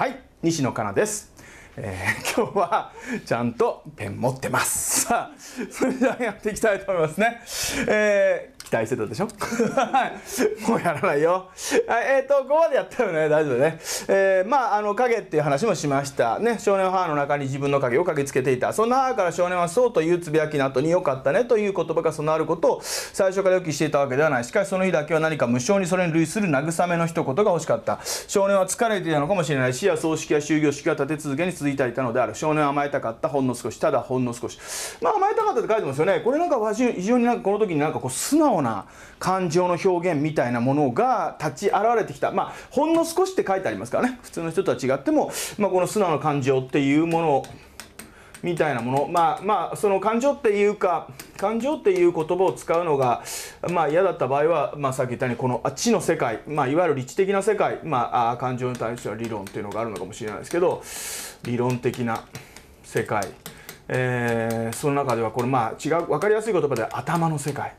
はい西野かなです、えー、今日はちゃんとペン持ってますさあそれではやっていきたいと思いますね、えー期待してたでしょ もうやらないよ。えっ、ー、と、ここまでやったよね。大丈夫ね。えー、まあ、あの、影っていう話もしました。ね、少年は母の中に自分の影を駆けつけていた。そんな母から少年はそうというつぶやきの後に良かったねという言葉が備わることを最初から予期していたわけではない。しかしその日だけは何か無償にそれに類する慰めの一言が欲しかった。少年は疲れていたのかもしれないし、や葬式や終業式が立て続けに続いていたのである。少年は甘えたかった、ほんの少し。ただほんの少し。まあ、甘えたかったって書いてますよね。これなんか、非常になんかこの時になんかこう、素直うな感情の表現みたいなものが立ち現れてきたまあほんの少しって書いてありますからね普通の人とは違っても、まあ、この素直な感情っていうものみたいなものまあまあその感情っていうか感情っていう言葉を使うのが、まあ、嫌だった場合は、まあ、さっき言ったようにこの知の世界、まあ、いわゆる理知的な世界、まあ、感情に対しては理論っていうのがあるのかもしれないですけど理論的な世界、えー、その中ではこれまあ違う分かりやすい言葉で頭の世界。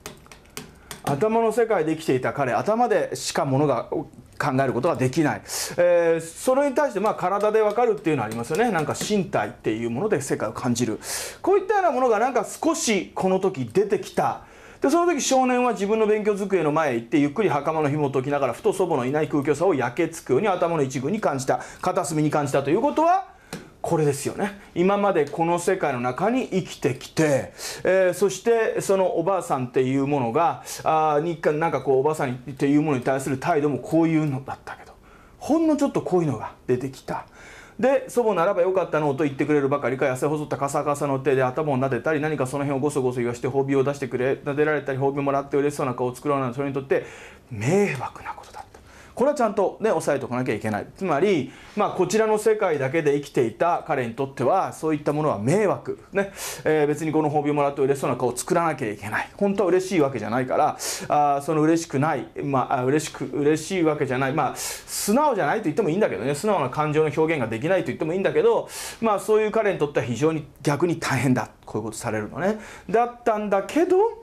頭の世界で生きていた彼頭でしかものが考えることができない、えー、それに対してまあ体で分かるっていうのありますよねなんか身体っていうもので世界を感じるこういったようなものがなんか少しこの時出てきたでその時少年は自分の勉強机の前へ行ってゆっくり袴の紐を解きながらふと祖母のいない空虚さを焼けつくように頭の一部に感じた片隅に感じたということはこれですよね今までこの世界の中に生きてきて、えー、そしてそのおばあさんっていうものがあ日韓なんかこうおばあさんっていうものに対する態度もこういうのだったけどほんのちょっとこういうのが出てきた。で祖母ならばよかったのと言ってくれるばかりか痩せ細ったカサカサの手で頭を撫でたり何かその辺をゴソゴソ言わして褒美を出してくれ撫でられたり褒美もらって嬉しそうな顔を作ろうなんてそれにとって迷惑なことだこれはちゃんとねさえておかなきゃいけないつまり、まあ、こちらの世界だけで生きていた彼にとってはそういったものは迷惑、ねえー、別にこの褒美をもらって嬉しそうな顔を作らなきゃいけない本当は嬉しいわけじゃないからあその嬉しくない、まあ、嬉しく嬉しいわけじゃないまあ素直じゃないと言ってもいいんだけどね素直な感情の表現ができないと言ってもいいんだけど、まあ、そういう彼にとっては非常に逆に大変だこういうことされるのね。だったんだけど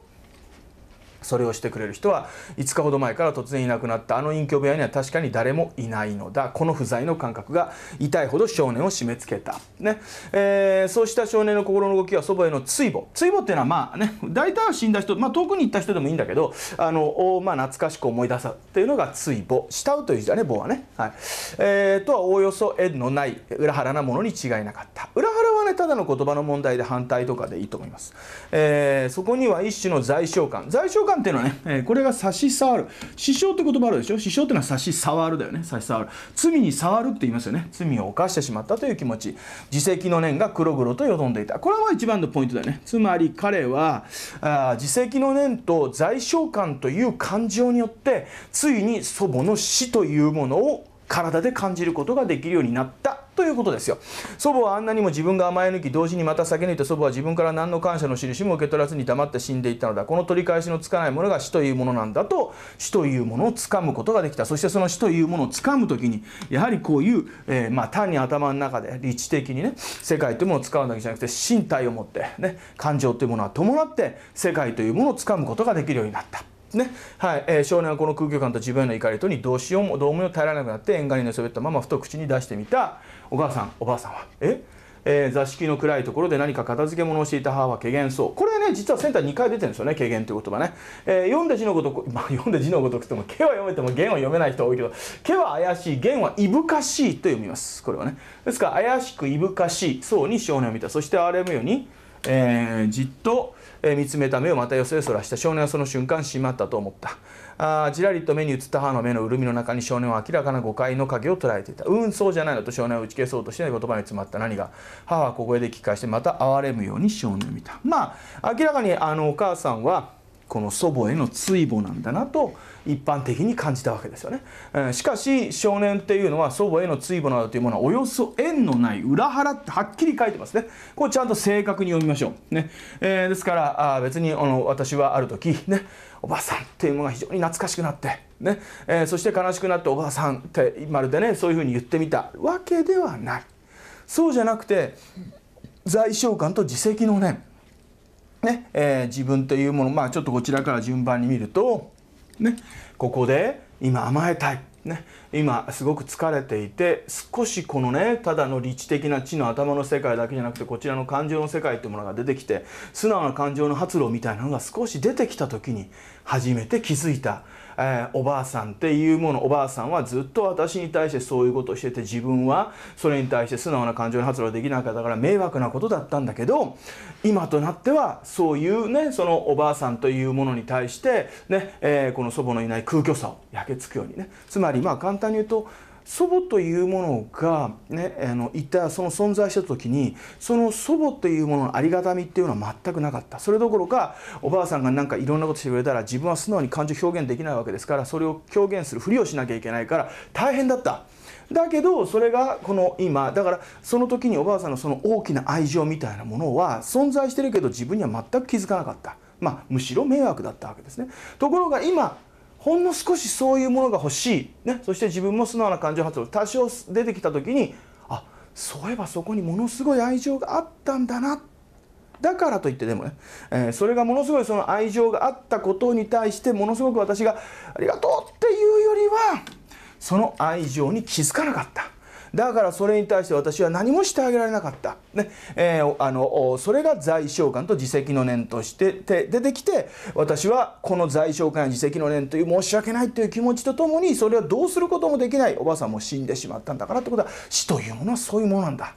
それをしてくれる人は5日ほど前から突然いなくなったあの隠居部屋には確かに誰もいないのだこの不在の感覚が痛いほど少年を締め付けた、ねえー、そうした少年の心の動きは祖母への追母追母っていうのはまあね大体は死んだ人、まあ、遠くに行った人でもいいんだけどあの、まあ、懐かしく思い出さっていうのが追母慕うという字だね棒はね、はいえー、とはおおよそ縁のない裏腹なものに違いなかった裏腹はねただの言葉の問題で反対とかでいいと思います、えー、そこには一種の在償感在償感感っていうのはね、えー、これが差し障る。死傷って言葉あるでしょ死傷っていうのは差し障るだよね。差し障る。罪に触るって言いますよね。罪を犯してしまったという気持ち。自責の念が黒々とよどんでいた。これは一番のポイントだよね。つまり彼は、あ自責の念と罪償感という感情によって、ついに祖母の死というものを体で感じることができるようになったということですよ祖母はあんなにも自分が甘え抜き同時にまた酒抜いて祖母は自分から何の感謝の印も受け取らずに黙って死んでいったのだこの取り返しのつかないものが死というものなんだと死というものをつかむことができたそしてその死というものをつかむ時にやはりこういう、えー、まあ、単に頭の中で理知的にね世界というものを使うだけじゃなくて身体を持って、ね、感情というものは伴って世界というものをつかむことができるようになった。ねはいえー、少年はこの空虚感と自分への怒りとにどうしようもどうもよ耐えられなくなって縁側に寝そべったままふと口に出してみたおばあさんおばあさんはええー、座敷の暗いところで何か片付け物をしていた母は怪減そう。これね、実はセンター2回出てるんですよね、怪減という言葉ね。えー、読んで字のごとく、まあ、読んで字のごとくとも、けは読めてもんは読めない人多いけど、けは怪しい、んはいぶかしいと読みます。これはね。ですから、怪しくいぶかしい、そうに少年を見た。そしてあれむように、えー、じっと、え見つめた目をまた寄せそらした少年はその瞬間しまったと思った。あじらりと目に映った母の目の潤みの中に少年は明らかな誤解の影を捉えていたうんそうじゃないのと少年を打ち消そうとして言葉に詰まった何が母は小声で聞き返してまた憐れむように少年を見たまあ明らかにあのお母さんはこの祖母への追母なんだなと一般的に感じたわけですよね、えー、しかし少年っていうのは祖母への追母などというものはおよそ縁のない裏腹ってはっきり書いてますねこれちゃんと正確に読みましょうね、えー、ですからあ別にあの私はある時ねおばさんっていうものが非常に懐かしくなってね、えー、そして悲しくなっておばさんってまるでねそういうふうに言ってみたわけではないそうじゃなくて罪償感と自責の念ねえー、自分というもの、まあ、ちょっとこちらから順番に見るとね、ここで今甘えたい、ね、今すごく疲れていて少しこのねただの理知的な知の頭の世界だけじゃなくてこちらの感情の世界ってものが出てきて素直な感情の発露みたいなのが少し出てきた時に初めて気づいたえー、おばあさんっていうものおばあさんはずっと私に対してそういうことをしてて自分はそれに対して素直な感情に発露できなかったから迷惑なことだったんだけど今となってはそういうねそのおばあさんというものに対してね、えー、この祖母のいない空虚さを焼けつくようにねつまりまあ簡単に言うと祖母というものが、ね、あのいたその存在した時にその祖母というもののありがたみっていうのは全くなかったそれどころかおばあさんがなんかいろんなことしてくれたら自分は素直に感情表現できないわけですからそれを表現するふりをしなきゃいけないから大変だった。だけどそれがこの今だからその時におばあさんのその大きな愛情みたいなものは存在してるけど自分には全く気づかなかった。まあ、むしろ迷惑だったわけですね。ところが今ほんの少しそういうものが欲しい、ね、そして自分も素直な感情発動多少出てきた時にあそういえばそこにものすごい愛情があったんだなだからといってでもね、えー、それがものすごいその愛情があったことに対してものすごく私がありがとうっていうよりはその愛情に気づかなかった。だからそれに対して私は何もしてあげられなかった、ねえー、あのそれが在商官と自責の念として出てきて私はこの在商官や自責の念という申し訳ないという気持ちとともにそれはどうすることもできないおばあさんも死んでしまったんだからってことは死というものはそういうものなんだ。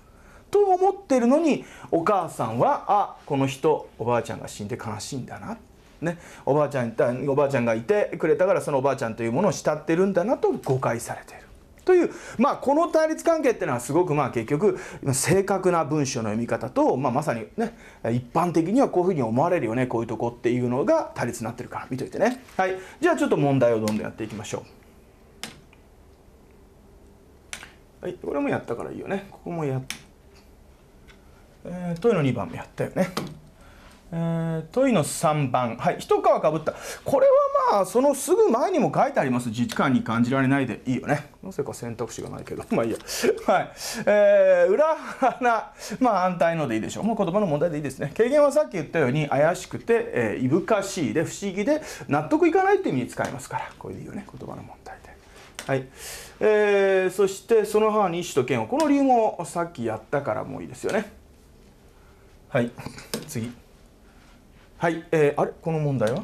と思ってるのにお母さんはあこの人おばあちゃんが死んで悲しいんだなね、おばあちゃんおばあちゃんがいてくれたからそのおばあちゃんというものを慕ってるんだなと誤解されているという、まあ、この対立関係っていうのはすごくまあ結局正確な文章の読み方と、まあ、まさにね一般的にはこういうふうに思われるよねこういうとこっていうのが対立になってるから見といてね。はい、じゃあちょっと問題をどんどんやっていきましょう。はい、これもやったからいいよね。ここもやっ、えー、問いの2番目やったよね。えー、問いの3番、はい、一皮かぶったこれはまあそのすぐ前にも書いてあります時間に感じられないでいいよねなぜか選択肢がないけど まあいいやはいえー、裏腹まあ反対のでいいでしょうもう言葉の問題でいいですね軽減はさっき言ったように怪しくて、えー、いぶかしいで不思議で納得いかないっていう意味に使いますからこれでいいよね言葉の問題ではいえー、そしてその母に思と剣をこの理由もさっきやったからもういいですよねはい次はい、えー、あれこの問題は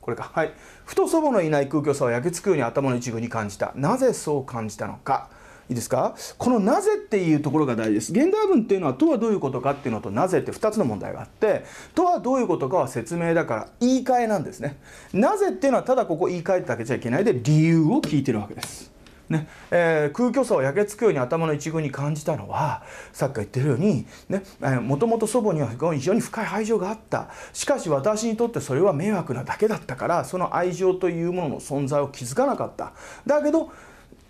これかはいふと祖母のいない空虚さを焼けつくように頭の一部に感じたなぜそう感じたのかいいですかこの「なぜ」っていうところが大事です現代文っていうのは「とはどういうことか」っていうのと「なぜ」って2つの問題があって「とはどういうことか」は説明だから言い換えなんですね「なぜ」っていうのはただここ言い換えただけじゃいけないで理由を聞いてるわけですねえー、空虚さを焼けつくように頭の一群に感じたのはさっき言ってるようにもともと祖母には非常に深い愛情があったしかし私にとってそれは迷惑なだけだったからその愛情というものの存在を気づかなかっただけど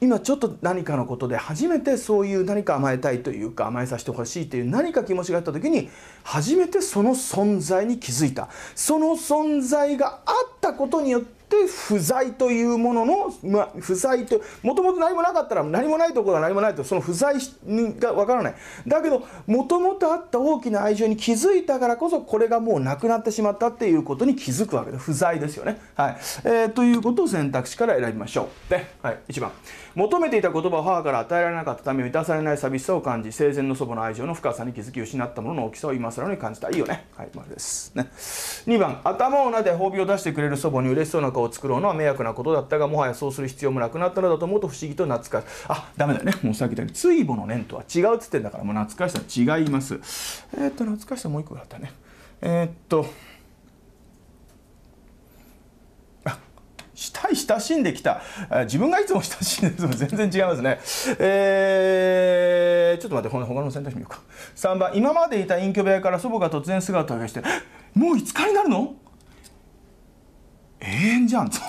今ちょっと何かのことで初めてそういう何か甘えたいというか甘えさせてほしいという何か気持ちがあった時に初めてその存在に気づいたその存在があったことによってって不在というものの、まあ、不在ともともと何もなかったら何もないところが何もないとその不在がわからないだけどもともとあった大きな愛情に気づいたからこそこれがもうなくなってしまったっていうことに気づくわけで不在ですよね。はいえー、ということを選択肢から選びましょう。で、はい、1番。求めていた言葉を母から与えられなかったため満たされない寂しさを感じ生前の祖母の愛情の深さに気づき失ったものの大きさを今更に感じたいいよねはい丸ですね2番頭を撫で褒美を出してくれる祖母に嬉しそうな顔を作ろうのは迷惑なことだったがもはやそうする必要もなくなったのだと思うと不思議と懐かしいあダメだねもうさっき言ったように追母の念とは違うっつってんだからもう懐かしさ違いますえー、っと懐かしさもう一個だったねえー、っと親しんできた自分がいつも親しんでると全然違いますねえー、ちょっと待って他の選択肢見ようか3番今までいた隠居部屋から祖母が突然姿を消して「もう5日になるの?」永遠じゃんそんな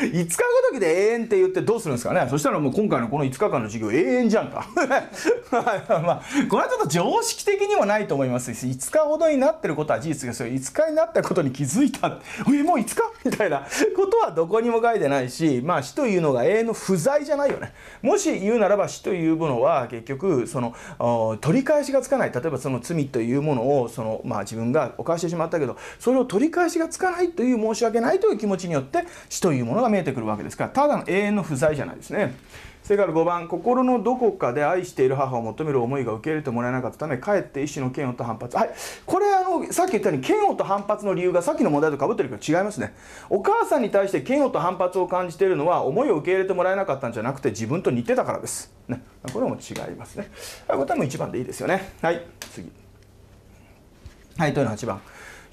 5 日ごときで永遠って言ってどうするんですかねそしたらもう今回のこの5日間の授業永遠じゃんか まあこれはちょっと常識的にもないと思いますし5日ほどになってることは事実ですよ5日になったことに気づいたえもう5日みたいなことはどこにも書いてないしまあ死というのが永遠の不在じゃないよねもし言うならば死というものは結局その取り返しがつかない例えばその罪というものをその、まあ、自分が犯してしまったけどそれを取り返しがつかないという申し訳ないという気持ちによって死というものが見えてくるわけですからただの永遠の不在じゃないですね。それから5番心のどこかで愛している母を求める思いが受け入れてもらえなかったためかえって意思の嫌悪と反発はいこれあのさっき言ったように嫌悪と反発の理由がさっきの問題とかぶってるけど違いますねお母さんに対して嫌悪と反発を感じているのは思いを受け入れてもらえなかったんじゃなくて自分と似てたからです、ね、これも違いますねこれ多分1番でいいですよねはい次はいというの8番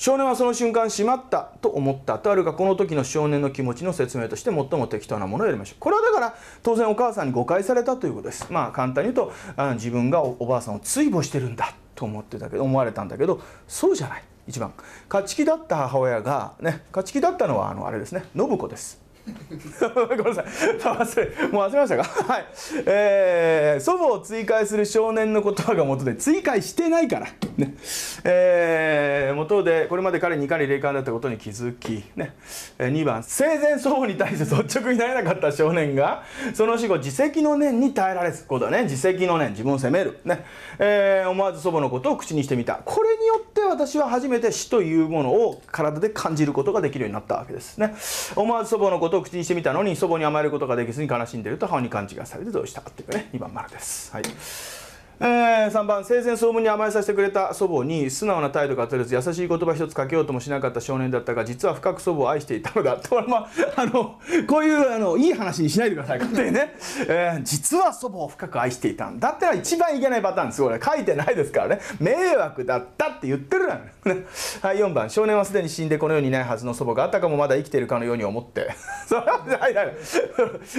少年はその瞬間しまったと思ったとあるがこの時の少年の気持ちの説明として最も適当なものを選びましょうこれはだから当然お母さんに誤解されたということですまあ簡単に言うとあの自分がおばあさんを追慕してるんだと思ってたけど思われたんだけどそうじゃない1番勝ち気だった母親がね勝ち気だったのはあのあれですね信子ですごめんなさい忘れもう忘れましたか はい、えー、祖母を追加する少年の言葉が元で追加してないから、ねえー、元でこれまで彼にいかに霊感だったことに気づき、ね、2番生前祖母に対して率直になれなかった少年がその死後自責の念に耐えられずことだね自責の念自分を責める、ねえー、思わず祖母のことを口にしてみたこれによって私は初めて死というものを体で感じることができるようになったわけですね思わず祖母のことを口にしてみたのに祖母に甘えることができずに悲しんでいると母に勘違いされてどうしたっていうね2番丸です。はいえー、3番生前総務に甘えさせてくれた祖母に素直な態度が取れず優しい言葉一つかけようともしなかった少年だったが実は深く祖母を愛していたのだと まあ、あのこういうあのいい話にしないでくださいか手 ね、えー、実は祖母を深く愛していたんだってのは一番いけないパターンですこれ書いてないですからね迷惑だったって言ってるな、ね、はい4番少年はすでに死んでこの世にいないはずの祖母があたかもまだ生きているかのように思ってそれはいい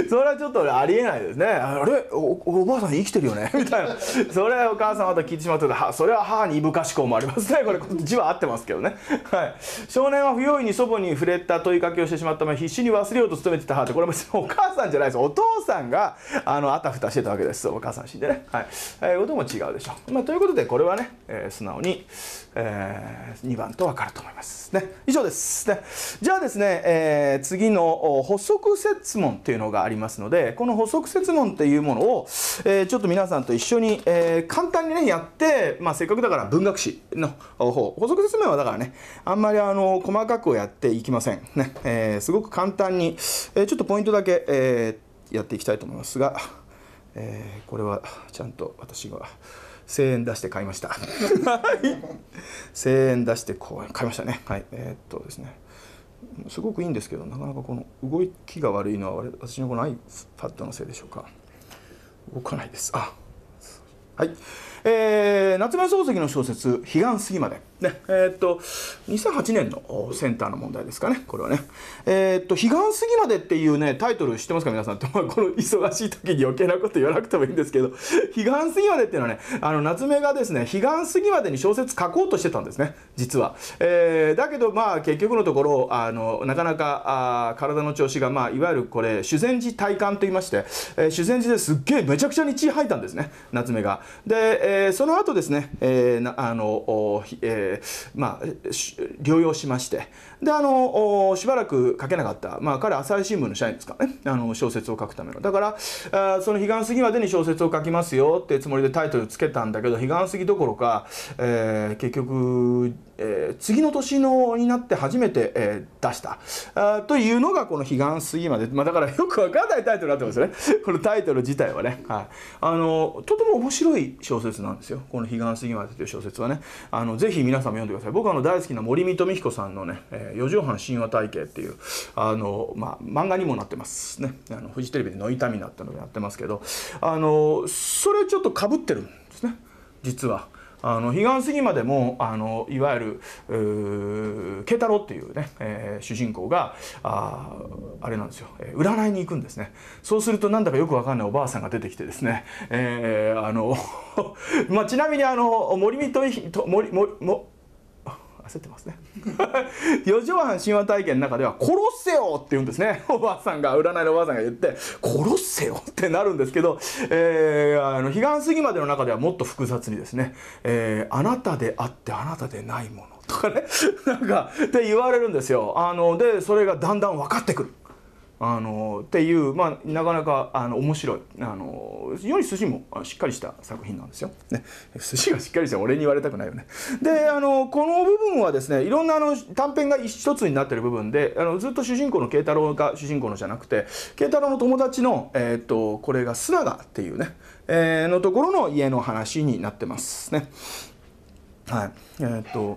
それはちょっとありえないですねあれおおばあさん生きてるよねみたいなそれお母様と聞いてしまたとはそれは母にいぶかしく思われますねこれ字は合ってますけどね、はい、少年は不用意に祖母に触れた問いかけをしてしまったため必死に忘れようと努めてた母ってこれもお母さんじゃないですお父さんがあのあたふたしてたわけですお母さん死んでねはい、えー、ことも違うでしょう、まあ、ということでこれはね、えー、素直に、えー、2番と分かると思いますね以上ですねじゃあですね、えー、次の補足説問っていうのがありますのでこの補足説問っていうものを、えー、ちょっと皆さんと一緒に、えーえー、簡単にねやって、まあ、せっかくだから文学史の方補足説明はだからねあんまりあの細かくやっていきませんね、えー、すごく簡単に、えー、ちょっとポイントだけ、えやっていきたいと思いますが、えこれはちゃんと私が声援出して買いました声援出してこう買いましたねはいえっとですねすごくいいんですけどなかなかこの動きが悪いのは私のこの iPad のせいでしょうか動かないですあはい、えー、夏目漱石の小説「彼岸過ぎまで」ね、えー、っと、2008年のセンターの問題ですかね、これはね。えー、っと、彼岸過ぎまでっていうね、タイトル知ってますか、皆さんって。まあ、この忙しい時に余計なこと言わなくてもいいんですけど、彼岸過ぎまでっていうのはね、あの、夏目がですね、彼岸過ぎまでに小説書こうとしてたんですね、実は。えー、だけど、まあ、結局のところ、あの、なかなか、あ体の調子が、まあ、いわゆるこれ、修善寺体感と言いまして、えー、修善寺ですっげえめちゃくちゃに血吐いたんですね、夏目が。で、えー、その後ですね、えー、なあの、えーー、まあ、療養しましてであのしばらく書けなかった、まあ、彼朝日新聞の社員ですからねあの小説を書くためのだからあその「彼岸過ぎまでに小説を書きますよ」ってつもりでタイトルつけたんだけど彼岸過ぎどころか、えー、結局、えー、次の年のになって初めて、えー、出したあというのがこの「彼岸過ぎまで」まあ、だからよくわかんないタイトルになってますよね このタイトル自体はね、はい、あのとても面白い小説なんですよこの「彼岸過ぎまで」という小説はねあのぜひ皆さんも読んでください僕はあの大好きな森見富彦さんのね「四畳半神話体系」っていうあの、まあ、漫画にもなってますねあのフジテレビで「ノイみな」ってのをやってますけどあのそれちょっとかぶってるんですね実は。あの彼岸過ぎまでもあのいわゆる慶太郎っていうね、えー、主人公がああれなんですよ、えー、占いに行くんですねそうするとなんだかよくわかんないおばあさんが出てきてですね、えー、あの まあちなみにあの森見と森森森焦ってますね 四畳半神話体験の中では「殺せよ!」って言うんですね おばあさんが占いのおばあさんが言って「殺せよ!」ってなるんですけど、えー、あの彼岸過ぎまでの中ではもっと複雑にですね「えー、あなたであってあなたでないもの」とかね なんかって言われるんですよあのでそれがだんだん分かってくるあのっていう、まあ、なかなかあの面白いあのより寿司もしっかりした作品なんですよ。ね、寿司がしっかりした俺に言われたくないよね。であのこの部分はですねいろんなあの短編が一つになってる部分であのずっと主人公の慶太郎が主人公のじゃなくて慶太郎の友達の、えー、っとこれが須永っていうね、えー、のところの家の話になってますね。はい、えー、っと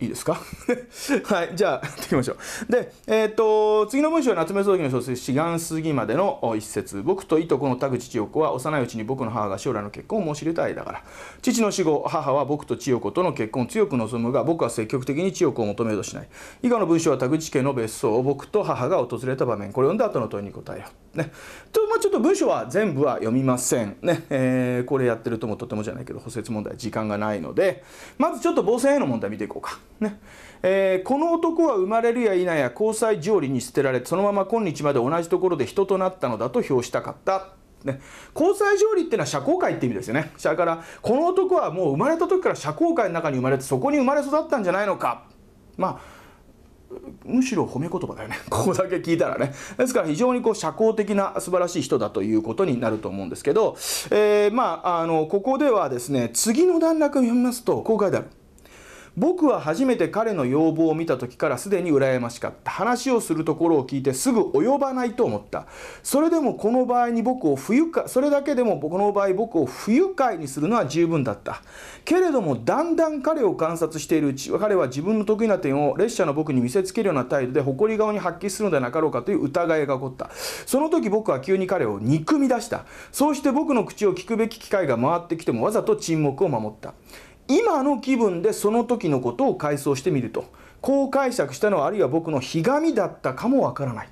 いいですか はい。じゃあ、やっていきましょう。で、えー、っと、次の文章は夏目漱石の小説、志願すぎまでの一節。僕といとこの田口千代子は幼いうちに僕の母が将来の結婚を申し入れたいだから。父の死後、母は僕と千代子との結婚を強く望むが、僕は積極的に千代子を求めようとしない。以下の文章は田口家の別荘を僕と母が訪れた場面。これを読んで後の問いに答えよう。ね。と、まあちょっと文章は全部は読みません。ね。えー、これやってるともとてもじゃないけど、補説問題時間がないので、まずちょっと防災への問題見ていこうか。ねえー、この男は生まれるや否や交際条理に捨てられそのまま今日まで同じところで人となったのだと評したかった。ね、交際条理っていうのは社交界って意味ですよね。だからこの男はもう生まれた時から社交界の中に生まれてそこに生まれ育ったんじゃないのか。まあむしろ褒め言葉だよね。ここだけ聞いたらね。ですから非常にこう社交的な素晴らしい人だということになると思うんですけど、えー、まあ、あの、ここではですね、次の段落を読みますと、こう書いてある。僕は初めて彼の要望を見た時からすでに羨ましかった話をするところを聞いてすぐ及ばないと思ったそれでもこの場合に僕を不愉快それだけでもこの場合僕を不愉快にするのは十分だったけれどもだんだん彼を観察しているうち彼は自分の得意な点を列車の僕に見せつけるような態度で誇り顔に発揮するのではなかろうかという疑いが起こったその時僕は急に彼を憎み出したそうして僕の口を聞くべき機会が回ってきてもわざと沈黙を守った今の気分でその時のことを回想してみるとこう解釈したのはあるいは僕のひがみだったかもわからない、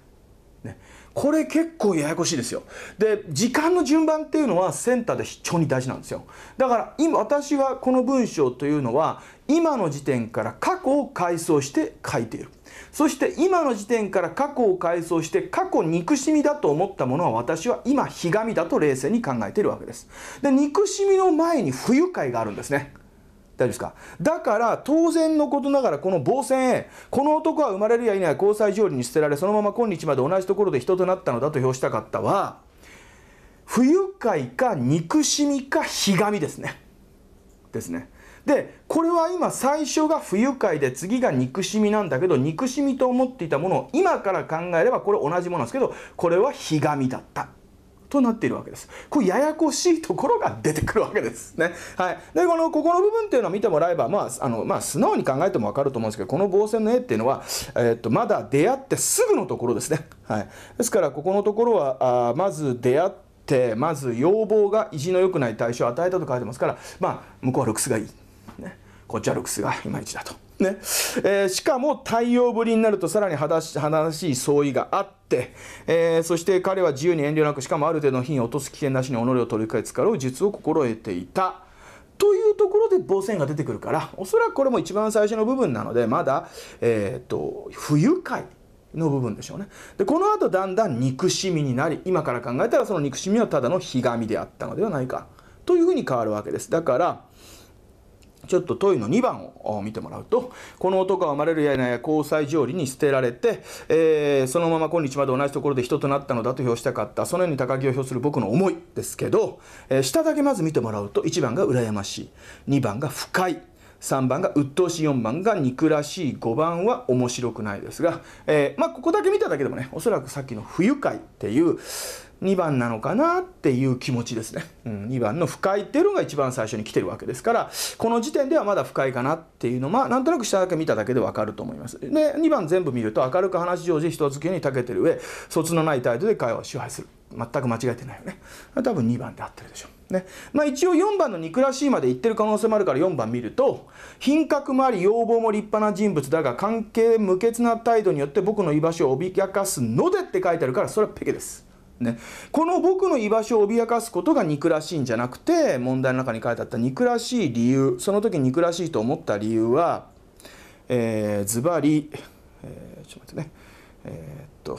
ね、これ結構ややこしいですよで時間の順番っていうのはセンターで非常に大事なんですよだから今私はこの文章というのは今の時点から過去を回想して書いているそして今の時点から過去を回想して過去憎しみだと思ったものは私は今ひがみだと冷静に考えているわけですで憎しみの前に不愉快があるんですね大丈夫ですかだから当然のことながらこの防戦へこの男は生まれるや否や交際条理に捨てられそのまま今日まで同じところで人となったのだと評したかったは不愉快か憎しみかひがみですねですねでこれは今最初が不愉快で次が憎しみなんだけど憎しみと思っていたものを今から考えればこれ同じものなんですけどこれはひがみだったとなっているわけです。こうややこしいところが出てくるわけですね。はい、でこのここの部分っていうのは見てもらえば、まああのまあ、素直に考えても分かると思うんですけどこの防線の絵っていうのは、えー、っとまだ出会ってすぐのところですね。はい、ですからここのところはあまず出会ってまず要望が意地の良くない対象を与えたと書いてますから、まあ、向こうはルクスがいい、ね、こっちはルクスがいまいちだと。ねえー、しかも太陽ぶりになるとさらに話しい相違があって、えー、そして彼は自由に遠慮なくしかもある程度の品を落とす危険なしに己を取り返すからう術を心得ていた。というところで防戦が出てくるからおそらくこれも一番最初の部分なのでまだ、えーと、不愉快の部分でしょうねでこの後だんだん憎しみになり今から考えたらその憎しみはただのひがみであったのではないかというふうに変わるわけですだからちょっと問いの2番を見てもらうと、この男は生まれるやいなや交際条理に捨てられて、えー、そのまま今日まで同じところで人となったのだと評したかった、そのように高木を評する僕の思いですけど、えー、下だけまず見てもらうと、1番が羨ましい、2番が不快。3番が鬱陶しい4番が憎らしい5番は面白くないですが、えー、まあここだけ見ただけでもねおそらくさっきの不愉快っていう2番なのかなっていう気持ちですね、うん、2番の不快っていうのが一番最初に来てるわけですからこの時点ではまだ不快かなっていうのはなんとなく下だけ見ただけで分かると思いますで2番全部見ると明るく話し上手人付きに長けてる上卒のない態度で会話を支配する全く間違えてないよね多分2番で合ってるでしょねまあ、一応4番の憎らしいまで言ってる可能性もあるから4番見ると品格もあり要望も立派な人物だが関係無欠な態度によって僕の居場所を脅かすのでって書いてあるからそれはペケですね、この僕の居場所を脅かすことが憎らしいんじゃなくて問題の中に書いてあった憎らしい理由その時憎らしいと思った理由はズバリえちょっと待ってねえー、っと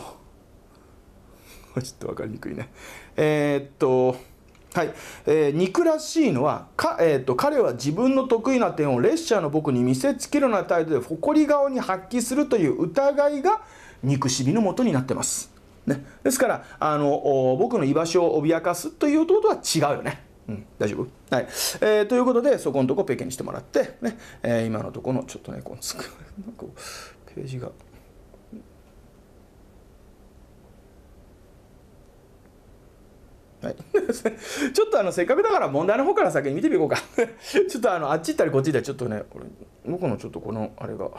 ちょっと分かりにくいねえー、っとはい、えー、憎らしいのはか、えーと、と彼は自分の得意な点を列車の僕に見せつけるような態度で誇り顔に発揮するという疑いが憎しみのもとになってます。ね、ですからあの僕の居場所を脅かすということは違うよね。うん、大丈夫はい、えー、ということでそこのとこペケにしてもらって、ねえー、今のとこのちょっとねこのなんかページが。はい、ちょっとあのせっかくだから問題の方から先に見てみようか ちょっとあのあっち行ったりこっち行ったりちょっとねこ僕のちょっとこのあれが。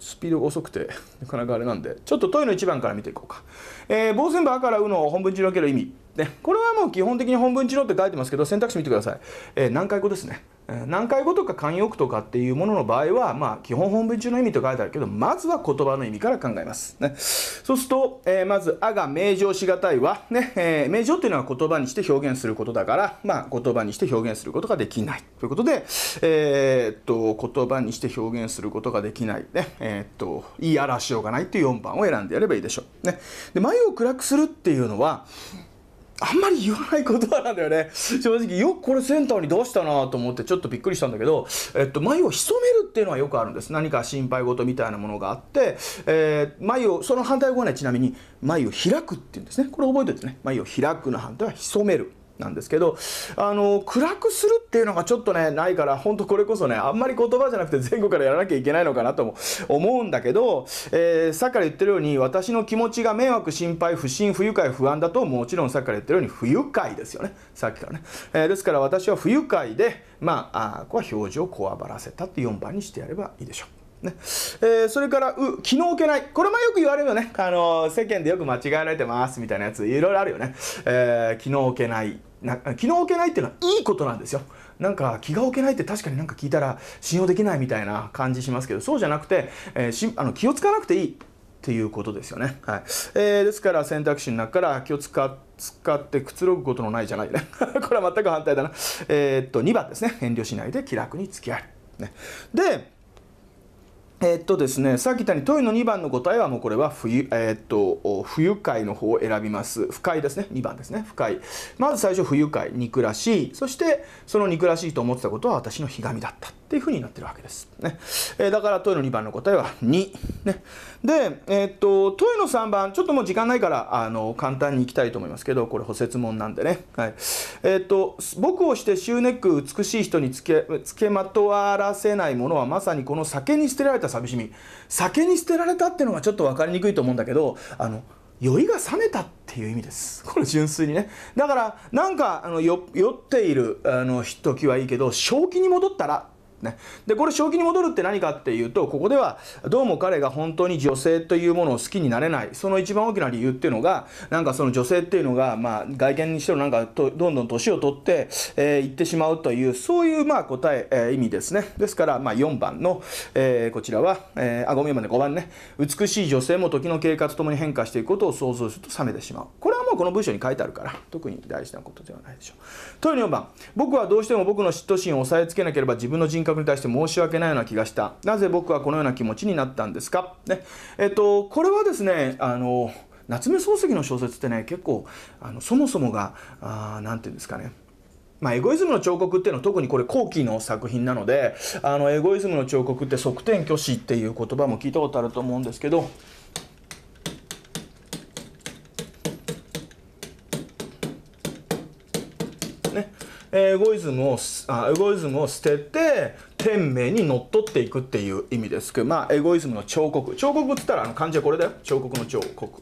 スピードが遅くて、なかなかあれなんで、ちょっと問いの1番から見ていこうか。えー、傍線部あからうの本文字に分ける意味。ね、これはもう基本的に本文字のって書いてますけど、選択肢見てください。えー、難解語ですね。何回語とか慣用句とかっていうものの場合は、まあ、基本本文中の意味と書いてあるけど、まずは言葉の意味から考えます。ね、そうすると、えー、まず、あが名状しがたいは、ね、えー、名状っていうのは言葉にして表現することだから、まあ、言葉にして表現することができない。ということで、えー、っと、言葉にして表現することができない。ね、えー、っと、言い表しようがないっていう4番を選んでやればいいでしょう。ね。で、眉を暗くするっていうのは、あんまり言わない言葉なんだよね。正直、よくこれセンターに出したなと思ってちょっとびっくりしたんだけど、えっと、眉を潜めるっていうのはよくあるんです。何か心配事みたいなものがあって、えー、眉を、その反対語はね、ちなみに、眉を開くっていうんですね。これ覚えておいてね。眉を開くの反対は潜める。なんですけど、あの、暗くするっていうのがちょっとね、ないから、ほんとこれこそね、あんまり言葉じゃなくて前後からやらなきゃいけないのかなとも思うんだけど、えー、さっきから言ってるように、私の気持ちが迷惑、心配、不信、不愉快、不安だと、もちろんさっきから言ってるように、不愉快ですよね。さっきからね。えー、ですから私は不愉快で、まあ、あここは表情をこわばらせたって4番にしてやればいいでしょう。ねえー、それから「う」「気の置けない」これもよく言われるよね、あのー、世間でよく間違えられてますみたいなやついろいろあるよね、えー、気の置けないな気の置けないっていうのはいいことなんですよ。なんか気が置けないって確かになんか聞いたら信用できないみたいな感じしますけどそうじゃなくて、えー、しあの気を使わなくていいっていうことですよね。はいえー、ですから選択肢の中から気を使っ使ってくつろぐことのないじゃないね。これは全く反対だな。えー、っと、2番ですね。遠慮しないで気楽に付き合える。ね、で、えっとですね、さっき言ったように問いの2番の答えはもうこれは冬、えー、っと、不愉快の方を選びます。不快ですね。2番ですね。不快。まず最初、不愉快。憎らしい。そして、その憎らしいと思ってたことは私のひがみだった。っていうふうになってるわけです。ね。えー、だから、問いの2番の答えは2。ね。で、えー、っと、問いの3番、ちょっともう時間ないから、あの、簡単にいきたいと思いますけど、これ補説問なんでね。はい。えー、っと、僕をしてシューネック美しい人につけ、つけまとわらせないものは、まさにこの酒に捨てられた寂しみ。酒に捨てられたっていうのがちょっと分かりにくいと思うんだけど、あの、酔いが冷めたっていう意味です。これ純粋にね。だから、なんか、あの、酔っている、あの、時はいいけど、正気に戻ったらね。で、これ正気に戻るって何かっていうと、ここではどうも彼が本当に女性というものを好きになれない、その一番大きな理由っていうのが、なんかその女性っていうのが、まあ外見にしてもなんかとどんどん年を取って、えー、ってしまうという、そういうまあ答え、えー、意味ですね。ですから、まあ4番の、えー、こちらは、えー、あ、ごめん、で5番ね。美しい女性も時の経過とともに変化していくことを想像すると冷めてしまう。これはもうこの文章に書いてあるから、特に大事なことではないでしょう。問い4番。僕はどうしても僕の嫉妬心を抑えつけなければ自分の人格覚に対して申し訳ないような気がした。なぜ僕はこのような気持ちになったんですかね。えっと、これはですね、あの、夏目漱石の小説ってね、結構、あのそもそもが、あなんて言うんですかね。まあ、エゴイズムの彫刻っていうのは特にこれ後期の作品なので、あの、エゴイズムの彫刻って側転虚子っていう言葉も聞いたことあると思うんですけど、エゴイズムをあエゴイズムを捨てて天命にのっとっていくっていう意味ですけどまあエゴイズムの彫刻彫刻っつったらあの漢字はこれだよ彫刻の彫刻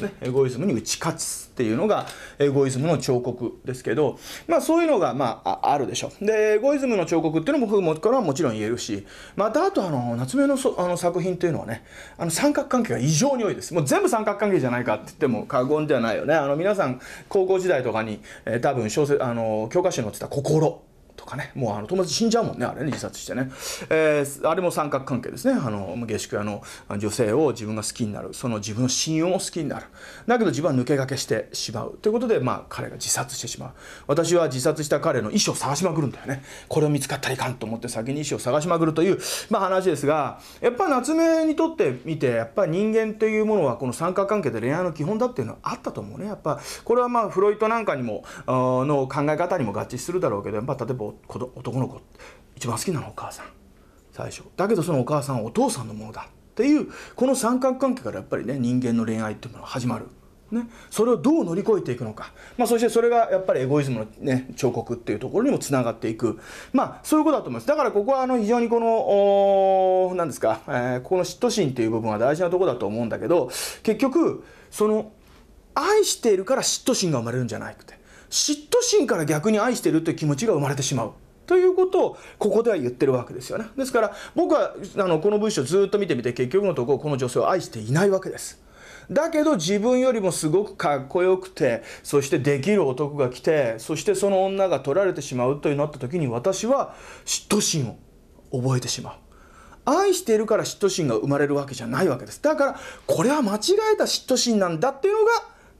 ね、エゴイズムに打ち勝つっていうのがエゴイズムの彫刻ですけど、まあ、そういうのが、まあ、あるでしょうでエゴイズムの彫刻っていうのもからはもちろん言えるしまたあとあの夏目のそあの作品っていうのはねあの三角関係が異常に多いですもう全部三角関係じゃないかって言っても過言ではないよねあの皆さん高校時代とかに、えー、多分小説あの教科書に載ってた「心」とかね、もうあの友達死んじゃうもんね、あれね、自殺してね。えー、あれも三角関係ですね。あの、下宿屋の女性を自分が好きになる。その自分の信用も好きになる。だけど自分は抜け駆けしてしまう。ということで、まあ彼が自殺してしまう。私は自殺した彼の遺書を探しまくるんだよね。これを見つかったらいかんと思って先に遺書を探しまくるという、まあ話ですが、やっぱ夏目にとってみて、やっぱり人間というものはこの三角関係で恋愛の基本だっていうのはあったと思うね。やっぱ、これはまあフロイトなんかにも、の考え方にも合致するだろうけど、やっぱ例えば子男の子一番好きなのお母さん最初だけどそのお母さんはお父さんのものだっていうこの三角関係からやっぱりね人間の恋愛っていうものが始まるね、それをどう乗り越えていくのか、まあ、そしてそれがやっぱりエゴイズムの、ね、彫刻っていうところにもつながっていく、まあ、そういうことだと思いますだからここはあの非常にこの何ですか、えー、この嫉妬心っていう部分は大事なところだと思うんだけど結局その愛しているから嫉妬心が生まれるんじゃなくて嫉妬心から逆に愛してるという気持ちが生まれてしまう。ということをここでは言ってるわけですよね。ですから僕はあのこの文章ずっと見てみて結局のところこの女性を愛していないわけです。だけど自分よりもすごくかっこよくてそしてできる男が来てそしてその女が取られてしまうというなった時に私は嫉妬心を覚えてしまう。愛しているから嫉妬心が生まれるわけじゃないわけです。だからこれは間違えた嫉妬心なんだっていうのが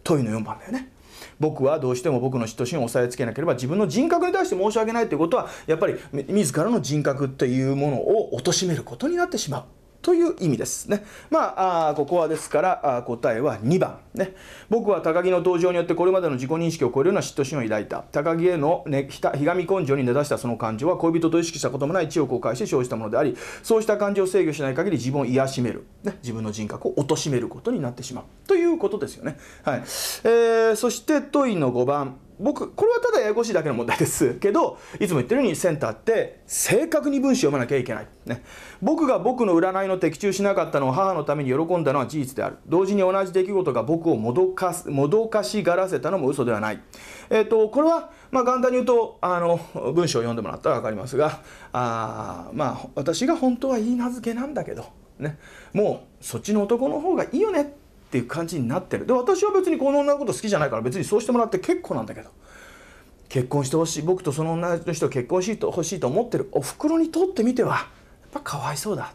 問いの4番だよね。僕はどうしても僕の嫉妬心を抑えつけなければ自分の人格に対して申し訳ないということはやっぱり自らの人格というものを貶めることになってしまう。という意味ですね。まあ、あここはですから、あ答えは2番。ね。僕は高木の登場によってこれまでの自己認識を超えるような嫉妬心を抱いた。高木への、ね、ひたひがみ根性に根ざしたその感情は恋人と意識したこともない知を公開して生じたものであり、そうした感情を制御しない限り自分を癒しめる。ね、自分の人格を貶めることになってしまう。ということですよね。はい。えー、そして問いの5番。僕これはただややこしいだけの問題です けどいつも言ってるようにセンターって正確に文章を読まなきゃいけない、ね、僕が僕の占いの的中しなかったのを母のために喜んだのは事実である同時に同じ出来事が僕をもどかもどかしがらせたのも嘘ではない、えーと、これは、まあ、簡単に言うとあの文章を読んでもらったら分かりますがあまあ私が本当はいい名付けなんだけど、ね、もうそっちの男の方がいいよねっていう感じになってるで私は別にこの女のこと好きじゃないから別にそうしてもらって結構なんだけど結婚してほしい僕とその女の人結婚してほしいと思ってるおふくろにとってみてはやっぱかわいそうだ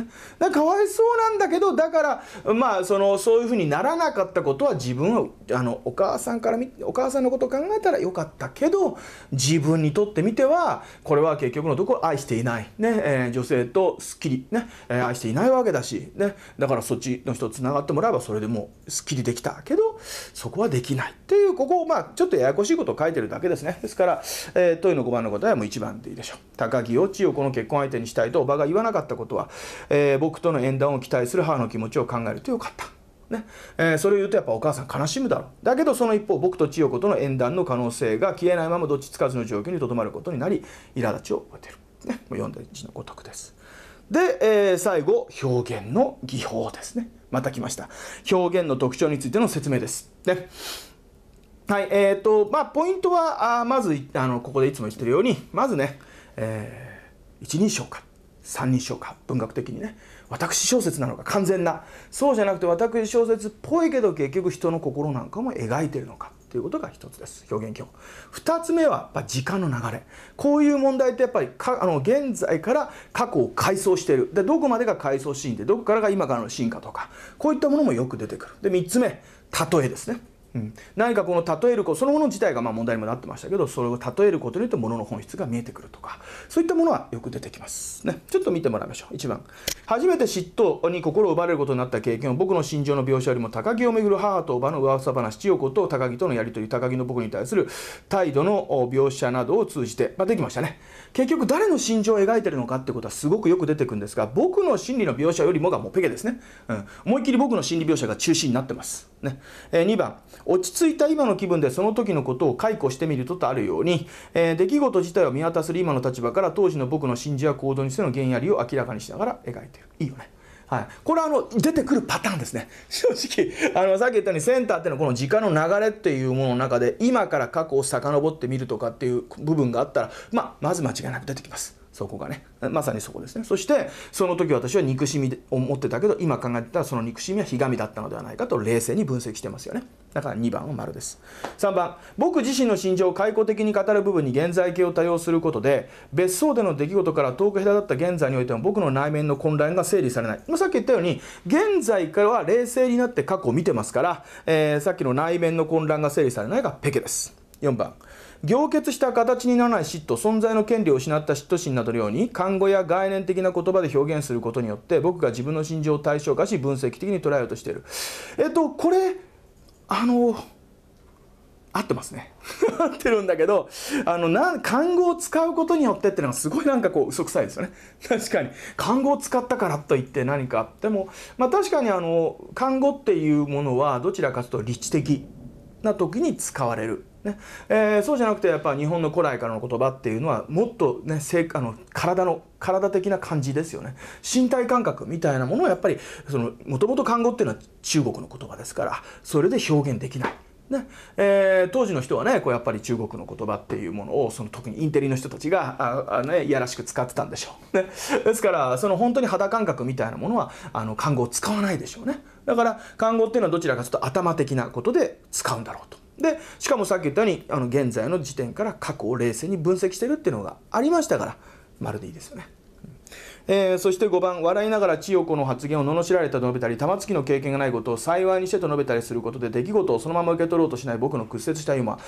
ね、かわいそうなんだけどだからまあそのそういうふうにならなかったことは自分はあのお母さんからお母さんのことを考えたらよかったけど自分にとってみてはこれは結局のところ愛していない、ねえー、女性とすっきり、ねえー、愛していないわけだし、ね、だからそっちの人つながってもらえばそれでもうすっきりできたけどそこはできないっていうここをまあちょっとややこしいことを書いてるだけですねですから、えー、問いの5番の答えはもう1番でいいでしょう。高木を千代子の結婚相手にしたいとおばが言わなかったことはえー、僕との縁談を期待する母の気持ちを考えるとよかった。ねえー、それを言うとやっぱお母さん悲しむだろうだけどその一方僕と千代子との縁談の可能性が消えないままどっちつかずの状況にとどまることになり苛立ちを覚えてる、ね、もう読んだ字のごとくですで、えー、最後表現の技法ですねまた来ました表現の特徴についての説明ですねはいえーとまあ、ポイントはあまずあのここでいつも言ってるようにまずね、えー、一人称か三人称か文学的にね私小説なのか完全なそうじゃなくて私小説っぽいけど結局人の心なんかも描いてるのかっていうことが一つです表現記法二つ目はやっぱ時間の流れこういう問題ってやっぱりかあの現在から過去を回想してるでどこまでが回想シーンでどこからが今からのシーンかとかこういったものもよく出てくるで三つ目例えですねうん、何かこの例えることそのもの自体がま問題にもなってましたけどそれを例えることによってものの本質が見えてくるとかそういったものはよく出てきます、ね、ちょっと見てもらいましょう1番初めて嫉妬に心を奪われることになった経験を僕の心情の描写よりも高木をめぐる母と叔母の噂話千代子と高木とのやり取り高木の僕に対する態度の描写などを通じて、まあ、できましたね結局誰の心情を描いてるのかってことはすごくよく出てくるんですが僕の心理の描写よりもがもうペケですね、うん、思いっきり僕の心理描写が中心になってますね。えー、2番、落ち着いた今の気分でその時のことを解雇してみるととあるように、えー、出来事自体を見渡せる今の立場から当時の僕の信じや行動にしての原やりを明らかにしながら描いてる。いいよね。はい、これはあの出てくるパターンですね 正直あのさっき言ったようにセンターっていうのはこの時間の流れっていうものの中で今から過去を遡ってみるとかっていう部分があったら、まあ、まず間違いなく出てきます。そこがねまさにそこですねそしてその時私は憎しみを持ってたけど今考えてたその憎しみはひがみだったのではないかと冷静に分析してますよねだから2番は丸です3番僕自身の心情を解雇的に語る部分に現在形を多用することで別荘での出来事から遠く隔たった現在においても僕の内面の混乱が整理されない、まあ、さっき言ったように現在からは冷静になって過去を見てますから、えー、さっきの内面の混乱が整理されないがペケです4番凝結した形にならない嫉妬存在の権利を失った嫉妬心などのように看護や概念的な言葉で表現することによって僕が自分の心情を対象化し分析的に捉えようとしているえっとこれあの合ってますね 合ってるんだけどあのな漢語を使うことによってってのがすごいなんかこう嘘くさいですよね 確かに漢語を使ったからといって何かあってもまあ確かにあの漢語っていうものはどちらかというと理知的な時に使われるねえー、そうじゃなくてやっぱ日本の古来からの言葉っていうのはもっと、ね、あの体の体的な感じですよね身体感覚みたいなものをやっぱりもともと漢語っていうのは中国の言葉ですからそれで表現できない。ねえー、当時の人はねこうやっぱり中国の言葉っていうものをその特にインテリの人たちがああ、ね、いやらしく使ってたんでしょう、ね、ですからその本当に肌感覚みたいなものはあの漢語を使わないでしょうねだから漢語っていうのはどちらかちょっと頭的なことで使うんだろうと。でしかもさっき言ったようにあの現在の時点から過去を冷静に分析してるっていうのがありましたからまるでいいですよね。えー、そして5番笑いながら千代子の発言を罵られたと述べたり玉突きの経験がないことを幸いにしてと述べたりすることで出来事をそのまま受け取ろうとしない僕の屈折したユーモア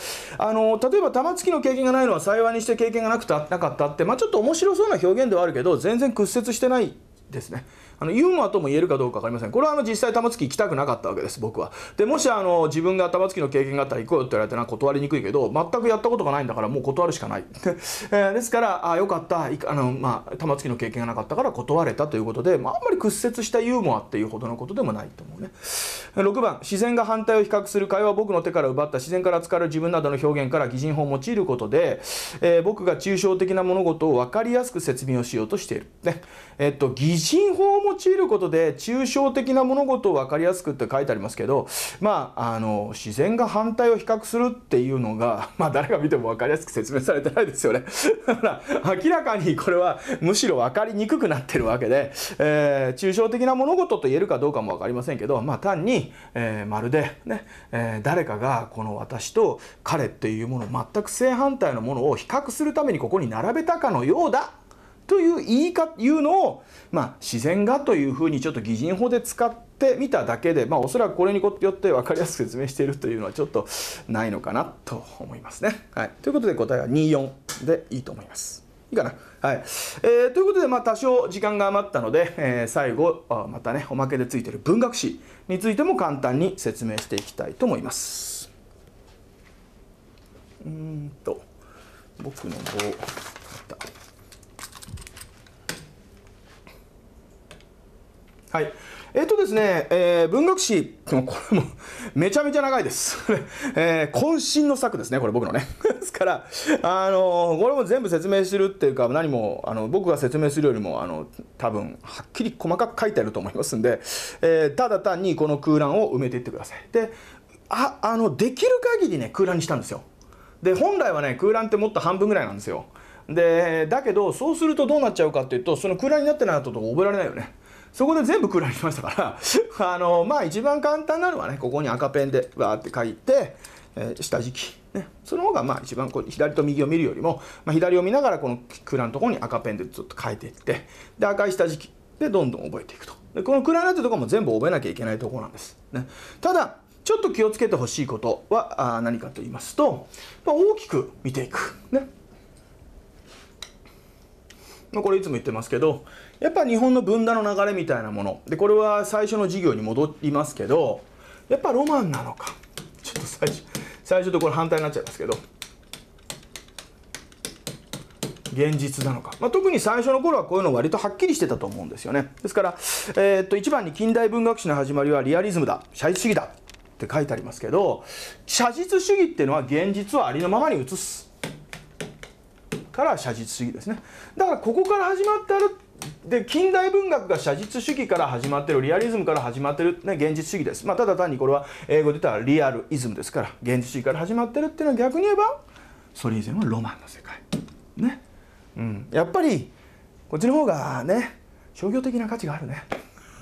あの例えば玉突きの経験がないのは幸いにして経験がなくたなかったって、まあ、ちょっと面白そうな表現ではあるけど全然屈折してないですね。あの、ユーモアとも言えるかどうか分かりません。これはあの、実際玉突き行きたくなかったわけです、僕は。で、もしあの、自分が玉突きの経験があったら行こうよって言われたら断りにくいけど、全くやったことがないんだからもう断るしかない。えー、ですから、あ、よかった。あの、まあ、玉突きの経験がなかったから断れたということで、まあ、あんまり屈折したユーモアっていうほどのことでもないと思うね。6番、自然が反対を比較する会話を僕の手から奪った自然から使われる自分などの表現から擬人法を用いることで、えー、僕が抽象的な物事を分かりやすく説明をしようとしている。ね。えっと、擬人法を用いることで抽象的な物事を分かりやすくって書いてありますけどまああの自然が反対を比較するっていうのが まあ誰が見ても分かりやすく説明されてないですよね。だから明らかにこれはむしろ分かりにくくなってるわけで、えー、抽象的な物事と言えるかどうかも分かりませんけどまあ単に、えー、まるでね、えー、誰かがこの私と彼っていうもの全く正反対のものを比較するためにここに並べたかのようだという言いかいうのを、まあ、自然がというふうにちょっと擬人法で使ってみただけで、まあ、おそらくこれによって分かりやすく説明しているというのはちょっとないのかなと思いますね。はい、ということで答えは24でいいと思います。いいかなはいえー、ということで、まあ、多少時間が余ったので、えー、最後またねおまけでついてる文学史についても簡単に説明していきたいと思います。うんと僕の棒はい。えっ、とですね、えー、文学史、これも めちゃめちゃ長いです。えー、渾身の作ですね、これ僕のね。ですから、あのこれも全部説明するっていうか、何も、あの、僕が説明するよりも、あの、多分、はっきり細かく書いてあると思いますんで、えー、ただ単にこの空欄を埋めていってください。で、あ、あの、できる限りね、空欄にしたんですよ。で、本来はね、空欄ってもっと半分ぐらいなんですよ。でだけどそうするとどうなっちゃうかっていうとその空欄になってないと覚えられないよねそこで全部クーラーにしましたから あのまあ一番簡単なのはねここに赤ペンでわーって書いて、えー、下敷き、ね、その方がまあ一番こう左と右を見るよりも、まあ、左を見ながらこのクーラーのところに赤ペンでずっと書いていってで赤い下敷きでどんどん覚えていくとでこのクーラーなんてとこも全部覚えなきゃいけないとこなんです、ね、ただちょっと気をつけてほしいことはあ何かと言いますと、まあ、大きく見ていくねまあ、これいつも言ってますけど、やっぱ日本の分断の流れみたいなものでこれは最初の授業に戻りますけどやっぱロマンなのかちょっと最初最初とこれ反対になっちゃいますけど現実なのか、まあ、特に最初の頃はこういうの割とはっきりしてたと思うんですよねですから、えー、っと一番に近代文学史の始まりはリアリズムだ写実主義だって書いてありますけど写実主義っていうのは現実をありのままに写すから写実主義ですねだからここから始まってあるで近代文学が写実主義から始まってるリアリズムから始まってる、ね、現実主義です、まあ、ただ単にこれは英語で言ったらリアルイズムですから現実主義から始まってるっていうのは逆に言えばそれ以前はロマンの世界ね、うん、やっぱりこっちの方がね商業的な価値があるね。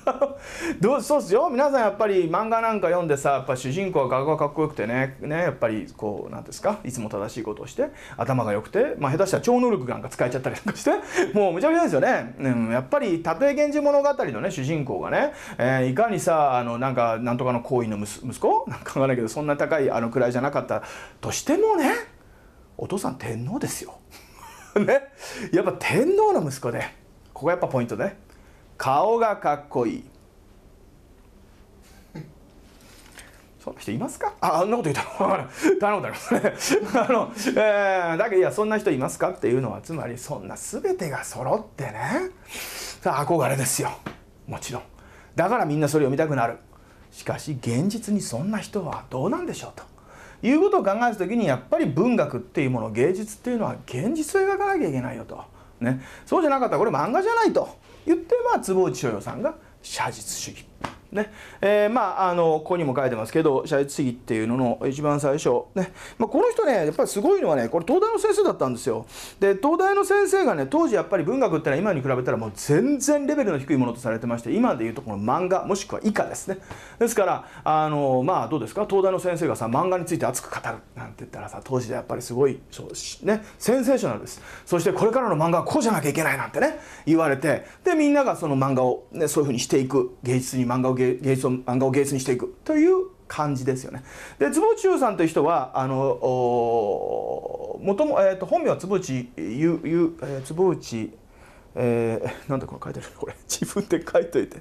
どうそうっすよ皆さんやっぱり漫画なんか読んでさやっぱ主人公は家がかっこよくてねねやっぱりこう何ですかいつも正しいことをして頭が良くて、まあ、下手したら超能力なんか使えちゃったりなんかして もうむちゃくちゃですよね、うん、やっぱり「たとえ源氏物語」のね主人公がね、えー、いかにさあのなんかなんとかの行為の息子なんかえないけどそんな高いあの位じゃなかったとしてもねお父さん天皇ですよ。ね、やっぱ天皇の息子でここがやっぱポイントね。顔がかっこいいそんな人いますかああんなこと言ったら頼むだろうあの、えー、だけどいやそんな人いますかっていうのはつまりそんな全てが揃ってねさあ憧れですよもちろんだからみんなそれを見たくなるしかし現実にそんな人はどうなんでしょうということを考える時にやっぱり文学っていうもの芸術っていうのは現実を描かなきゃいけないよと。ね、そうじゃなかったらこれ漫画じゃないと言ってまあ坪内逍遥さんが写実主義ねえー、まああのここにも書いてますけど謝主義っていうのの一番最初、ねまあ、この人ねやっぱりすごいのはねこれ東大の先生だったんですよで東大の先生がね当時やっぱり文学ってのは今に比べたらもう全然レベルの低いものとされてまして今でいうとこの漫画もしくは以下ですねですからあのまあどうですか東大の先生がさ漫画について熱く語るなんて言ったらさ当時でやっぱりすごいそうねセンセーショナルですそしてこれからの漫画はこうじゃなきゃいけないなんてね言われてでみんながその漫画を、ね、そういうふうにしていく芸術に漫画を芸術を漫画を芸術にしていくという感じですよね。で坪中さんという人はあのもとも、えーと、本名は坪内ゆゆ、えー、坪内えー、なんだこれ書いてるこれ自分で書いといて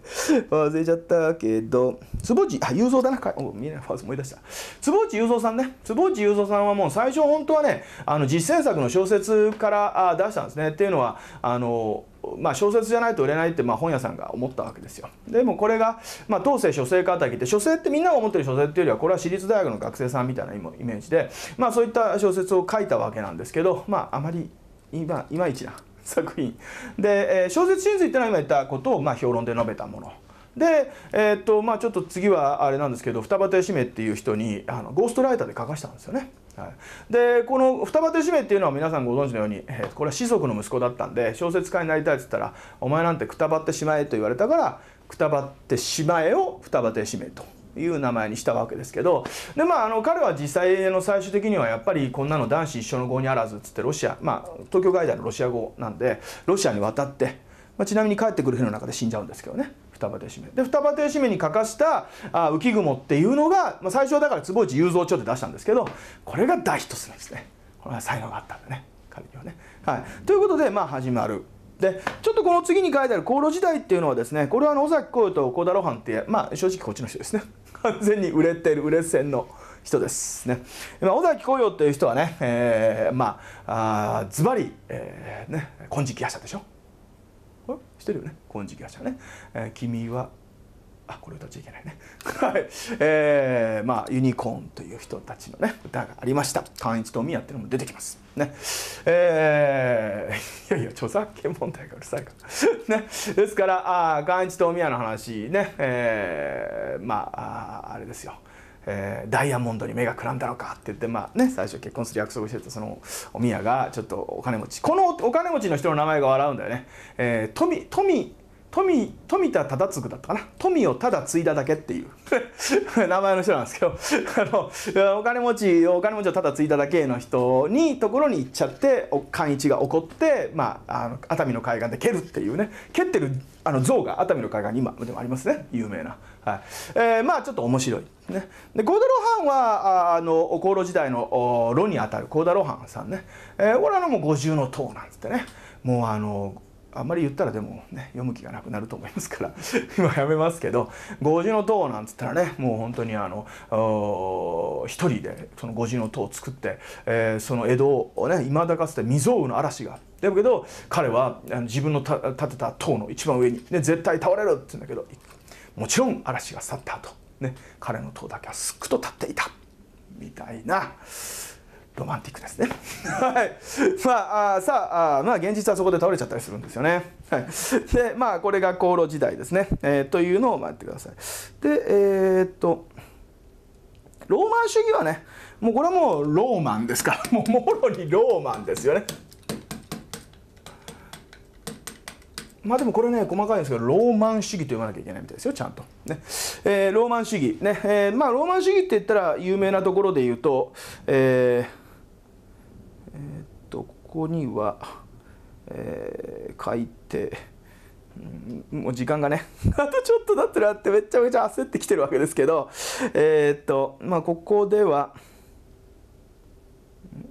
忘れちゃったけど坪内あ雄三だなお見えないファース思い出した坪内雄三さんね坪内雄三さんはもう最初本当はねあの実践作の小説からあ出したんですねっていうのはあのまあ、小説じゃないと売れないってまあ本屋さんが思ったわけですよでもこれが、まあ、当世書生たきって書生ってみんなが思ってる書生っていうよりはこれは私立大学の学生さんみたいなイメージで、まあ、そういった小説を書いたわけなんですけど、まあ、あまりいまいちな作品で、えー、小説真髄ってのは今言ったことをまあ評論で述べたもので、えー、っとまあ、ちょっと次はあれなんですけど双二畑姫っていう人にあのゴーストライターで書かしたんですよね。はい、でこの双二畑姫っていうのは皆さんご存知のように、えー、これは子息の息子だったんで小説家になりたいっつったら「お前なんてくたばってしまえ」と言われたからくたばってしまえを双葉畑姫という名前にしたわけですけどで、まあ、あの彼は実際の最終的にはやっぱりこんなの男子一緒の語にあらずっつってロシア、まあ、東京外大のロシア語なんでロシアに渡って、まあ、ちなみに帰ってくる日の中で死んじゃうんですけどね。二葉亭締めで二葉亭締めに欠かしたあ浮雲っていうのが、まあ、最初だから坪内雄三帳で出したんですけどこれが大ヒットするんですねこれは才能があったんだね彼にはね。はい、ということで、まあ、始まるでちょっとこの次に書いてある航路時代っていうのはですねこれはあの尾崎浩と幸田露伴ってまあ正直こっちの人ですね 完全に売れてる売れ線の人ですね。まあ、尾崎紅葉っていう人はね、えー、まああずばり、えー、ね金色夜叉でしょ知ってるよね金色夜叉ね、えー、君はあこれ歌っちゃいけないね はいえー、まあユニコーンという人たちのね歌がありました単一と宮っていうのも出てきますねえー、いやいや著作権問題がうるさいから ねですからあ単一と宮の話ねえー、まああれですよえー、ダイヤモンドに目がくらんだのかって言って、まあね、最初結婚する約束してたそのお宮がちょっとお金持ちこのお金持ちの人の名前が笑うんだよね、えー、富富富富田忠次だったかな富をただ継いだだけっていう 名前の人なんですけど あのお金持ちお金持ちをただ継いだだけの人にところに行っちゃって寛一が怒って、まあ、あの熱海の海岸で蹴るっていうね蹴ってるあの像が熱海の海岸に今でもありますね有名な、はいえー、まあちょっと面白い、ね、でゴーダロはあの香炉時代の炉にあたるゴ田露伴さんね、えー、これはもう五重の塔なんつってねもうあのあんまり言ったらでもね読む気がなくなると思いますから 今やめますけど「五字の塔」なんつったらねもう本当にあの一人でその五字の塔を作って、えー、その江戸をねいまだかつて未曾有の嵐がでもだけど彼は自分の建てた塔の一番上に、ね、絶対倒れるって言うんだけどもちろん嵐が去った後、ね、彼の塔だけはすっくと立っていたみたいなロマンティックですね。はい。まあ、さあ、まあ、現実はそこで倒れちゃったりするんですよね。はい。で、まあ、これが航路時代ですね。えー、というのを待ってください。で、えー、っと、ローマン主義はね、もうこれはもうローマンですから、もうもろにローマンですよね。まあでもこれね細かいんですけどローマン主義と言わなきゃいけないみたいですよちゃんと、ねえー、ローマン主義ね、えー、まあローマン主義って言ったら有名なところで言うと、えーこには、えー、書いて、うん、もう時間がね あとちょっとだってなってめちゃめちゃ焦ってきてるわけですけどえー、っとまあここでは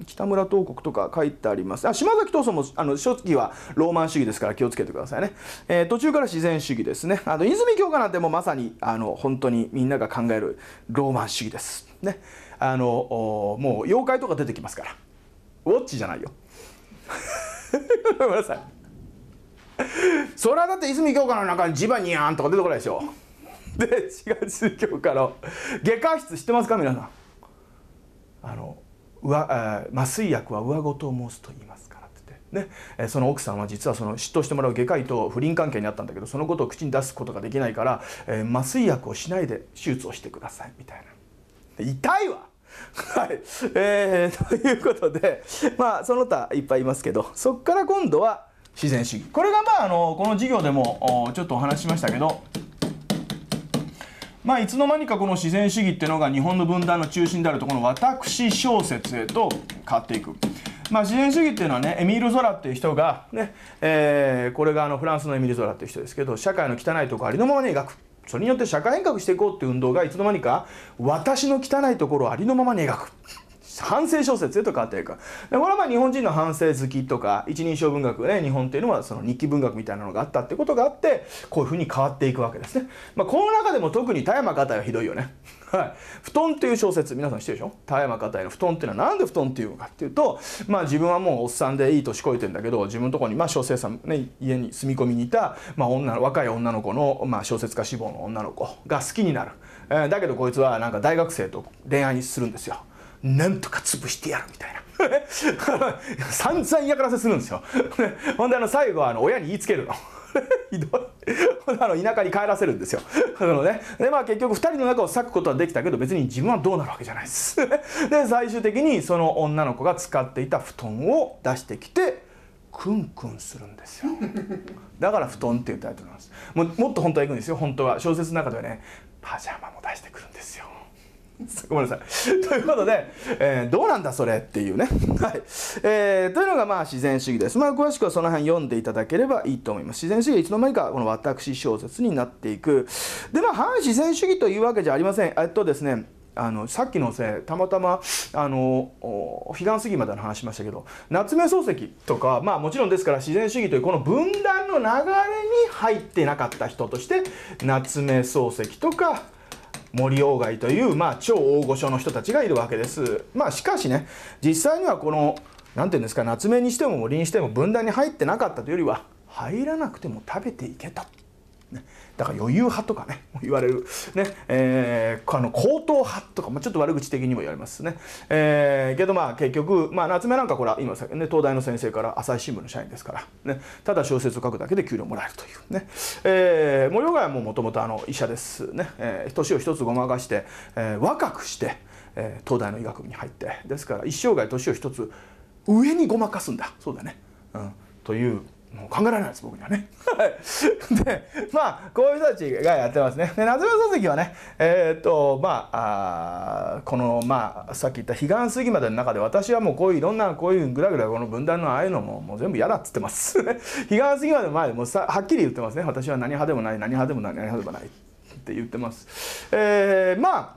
北村東国とか書いてありますあ島崎闘争もあの初期はローマン主義ですから気をつけてくださいね、えー、途中から自然主義ですねあの泉鏡花なんてもうまさにあの本当にみんなが考えるローマン主義ですねあのもう妖怪とか出てきますからウォッチじゃないよ ごめんなさいそれはだって泉鏡花の中に地場にやんとか出てこないでしょで違う宗教家の外科室知ってますか皆さんあの上麻酔薬は上ごと申すと言いますからって言って、ね、その奥さんは実はその嫉妬してもらう外科医と不倫関係にあったんだけどそのことを口に出すことができないから、えー、麻酔薬をしないで手術をしてくださいみたいな痛いわ はい、えー、ということでまあその他いっぱいいますけどそこから今度は自然主義これがまああのこの授業でもちょっとお話ししましたけどまあ、いつの間にかこの自然主義っていうのが日本の分断の中心であるとこの私小説へと変わっていく。まあ、自然主義っていうのはねエミール・ゾラっていう人がね、えー、これがあのフランスのエミール・ゾラっていう人ですけど社会の汚いとこありのままに描くそれによって社会変革していこうっていう運動がいつの間にか私の汚いところをありのままに描く。反省小説へと変わっていく。で、これはまあ日本人の反省好きとか、一人称文学ね、日本っていうのはその日記文学みたいなのがあったってことがあって、こういうふうに変わっていくわけですね。まあこの中でも特に田山方がひどいよね。はい、布団っていう小説皆さん知ってるでしょ田山片の布団っていうのは何で布団っていうのかっていうとまあ自分はもうおっさんでいい年こいてんだけど自分のとこにまあ小生さんね家に住み込みにいた、まあ女、女若い女の子の、まあ、小説家志望の女の子が好きになる、えー、だけどこいつはなんか大学生と恋愛するんですよ。なんとか潰してやるみたいな。散々嫌がらせするんですよ。ほんであの最後はあの親に言いつけるの。ひどい。あの田舎に帰らせるんですよ。あのね、でまあ結局2人の中を裂くことはできたけど別に自分はどうなるわけじゃないです。で最終的にその女の子が使っていた布団を出してきてクンクンするんですよ。だから「布団」っていうタイトルなんです。ももっと本当は行くんですよ本当は小説の中ではねパジャマも出してくるんですよ。ごめんなさい。ということで、えー、どうなんだそれっていうね。はい。えー、というのがまあ自然主義です。まあ詳しくはその辺読んでいただければいいと思います。自然主義いつの間にかこの私小説になっていく。でまあ反自然主義というわけじゃありません。えっとですね、あのさっきのせいたまたまあの彼岸過ぎまでの話しましたけど夏目漱石とかまあもちろんですから自然主義というこの分断の流れに入ってなかった人として夏目漱石とか森鴎外という、まあ、超大御所の人たちがいるわけです。まあ、しかしね実際にはこの何て言うんですか夏目にしても森にしても分断に入ってなかったというよりは入らなくても食べていけた。だから余裕派とかね言われる、ねえー、あの高等派とかもちょっと悪口的にも言われますね、えー、けどまあ結局、まあ、夏目なんかこれは今、ね、東大の先生から朝日新聞の社員ですから、ね、ただ小説を書くだけで給料もらえるというね、えー、森岡ももともと医者ですね、えー、年を一つごまかして、えー、若くして、えー、東大の医学部に入ってですから一生涯年を一つ上にごまかすんだそうだね、うん、というもう考えられないです僕にはね。でまあこういう人たちがやってますね。で夏目漱石はねえっ、とまあこのまあさっき言った「彼岸過ぎまで」の中で私はもうこういういろんなこういうぐらぐらこの分断のああいうのももう全部嫌だっつってます。彼 岸過ぎまでの前でもうさはっきり言ってますね私は何派でもない何派でもない何派でもないって言ってます。えー、まあ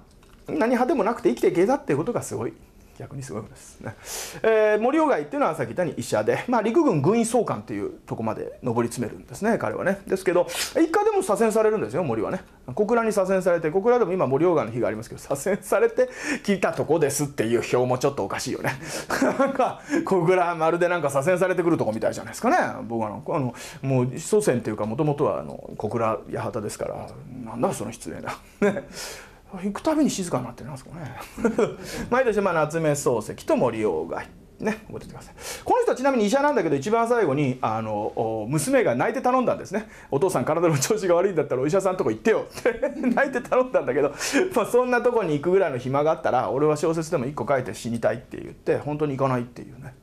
何派でもなくて生きていけたっていうことがすごい。逆にすごいことですね、えー、森鴎外っていうのはさっき言ったように医者で、まあ、陸軍軍医総監っていうとこまで上り詰めるんですね彼はねですけど一回でも左遷されるんですよ森はね小倉に左遷されて小倉でも今森鴎外の日がありますけど左遷されて来たとこですっていう表もちょっとおかしいよね なんか小倉まるでなんか左遷されてくるとこみたいじゃないですかね僕はあのもう祖先っていうかもともとはあの小倉八幡ですからなんだその失礼なね行くたびに静かになってるんですかね 毎年まあ夏目漱石と森鴎外ね覚えててくださいこの人はちなみに医者なんだけど一番最後にあの娘が泣いて頼んだんですねお父さん体の調子が悪いんだったらお医者さんとこ行ってよって 泣いて頼んだんだけど、まあ、そんなとこに行くぐらいの暇があったら俺は小説でも1個書いて死にたいって言って本当に行かないっていうね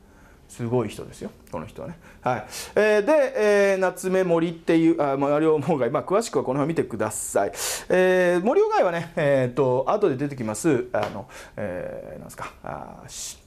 すごい人ですよ、この人はね。はい。えー、で、えー、夏目森っていう、あ、マリオまあ、詳しくはこの辺見てください。えー、森オガはね、えっ、ー、と、後で出てきます、あの、えー、なんですか、あし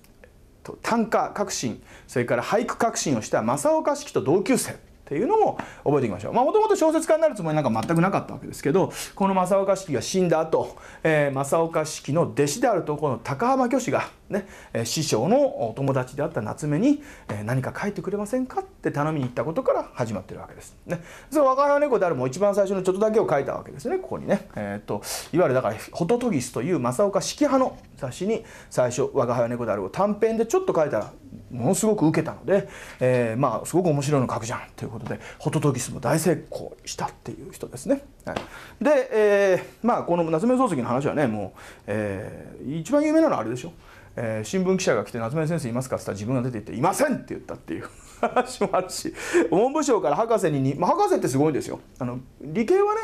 短歌革新、それから俳句革新をした正岡式と同級生。っていうのも覚えていきましょう。まあもともと小説家になるつもりなんか全くなかったわけですけど、この正岡式が死んだ後、えー、正岡式の弟子であるとこの高浜虚子が、ね、師匠のお友達であった夏目に、え何か書いてくれませんかって頼みに行ったことから始まってるわけです。ね、その若葉猫であるも一番最初のちょっとだけを書いたわけですねここにね。えーと、いわゆるだから「ホトトギス」という正岡式派の雑誌に最初「若が猫である」を短編でちょっと書いたらものすごく受けたので、えー、まあすごく面白いの書くじゃんということでホトトギスも大成功したっていう人ですね。はい、で、えー、まあこの夏目漱石の話はねもう、えー、一番有名なのはあれでしょ。う。えー、新聞記者が来て「夏目先生いますか?」って言ったら自分が出て行って「いません!」って言ったっていう。話もあるし文部省から博士にに、まあ、博士ってすごいんですよあの理系はね